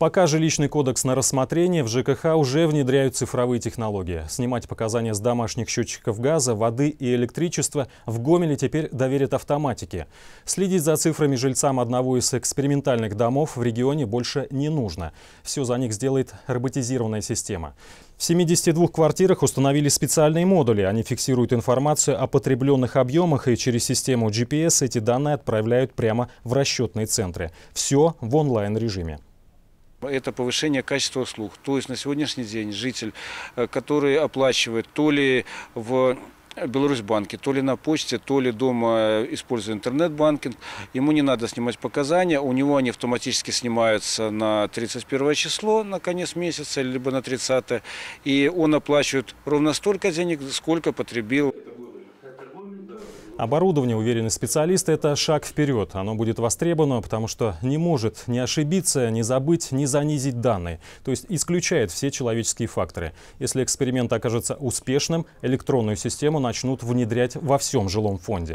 Пока жилищный кодекс на рассмотрение, в ЖКХ уже внедряют цифровые технологии. Снимать показания с домашних счетчиков газа, воды и электричества в Гомеле теперь доверят автоматике. Следить за цифрами жильцам одного из экспериментальных домов в регионе больше не нужно. Все за них сделает роботизированная система. В 72 квартирах установили специальные модули. Они фиксируют информацию о потребленных объемах и через систему GPS эти данные отправляют прямо в расчетные центры. Все в онлайн-режиме это повышение качества услуг. То есть на сегодняшний день житель, э, который оплачивает то ли в Беларусьбанке, то ли на почте, то ли дома, э, используя интернет-банкинг. Ему не надо снимать показания, у него они автоматически снимаются на 31 число, на конец месяца, либо на 30. И он оплачивает ровно столько денег, сколько потребил. Оборудование, уверены специалисты, это шаг вперед. Оно будет востребовано, потому что не может не ошибиться, не забыть, не занизить данные. То есть исключает все человеческие факторы. Если эксперимент окажется успешным, электронную систему начнут внедрять во всем жилом фонде.